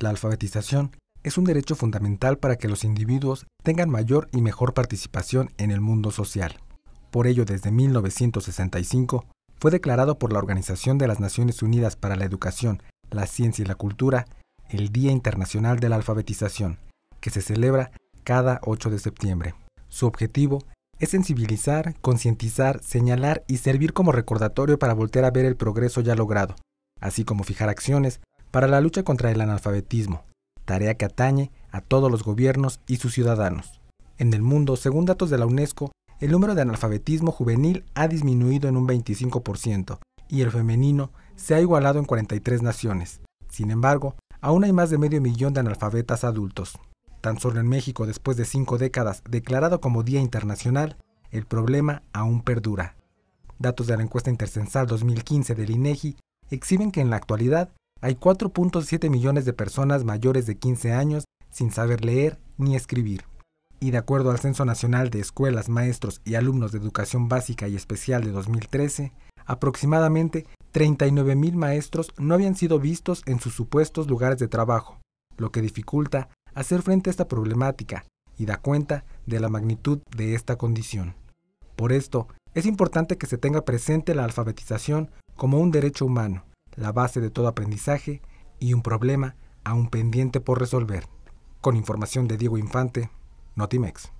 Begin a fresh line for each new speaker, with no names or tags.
La alfabetización es un derecho fundamental para que los individuos tengan mayor y mejor participación en el mundo social. Por ello, desde 1965, fue declarado por la Organización de las Naciones Unidas para la Educación, la Ciencia y la Cultura el Día Internacional de la Alfabetización, que se celebra cada 8 de septiembre. Su objetivo es sensibilizar, concientizar, señalar y servir como recordatorio para volver a ver el progreso ya logrado, así como fijar acciones para la lucha contra el analfabetismo, tarea que atañe a todos los gobiernos y sus ciudadanos. En el mundo, según datos de la UNESCO, el número de analfabetismo juvenil ha disminuido en un 25% y el femenino se ha igualado en 43 naciones. Sin embargo, aún hay más de medio millón de analfabetas adultos. Tan solo en México, después de cinco décadas declarado como Día Internacional, el problema aún perdura. Datos de la encuesta intercensal 2015 del INEGI exhiben que en la actualidad hay 4.7 millones de personas mayores de 15 años sin saber leer ni escribir. Y de acuerdo al Censo Nacional de Escuelas, Maestros y Alumnos de Educación Básica y Especial de 2013, aproximadamente 39.000 maestros no habían sido vistos en sus supuestos lugares de trabajo, lo que dificulta hacer frente a esta problemática y da cuenta de la magnitud de esta condición. Por esto, es importante que se tenga presente la alfabetización como un derecho humano, la base de todo aprendizaje y un problema aún pendiente por resolver. Con información de Diego Infante, Notimex.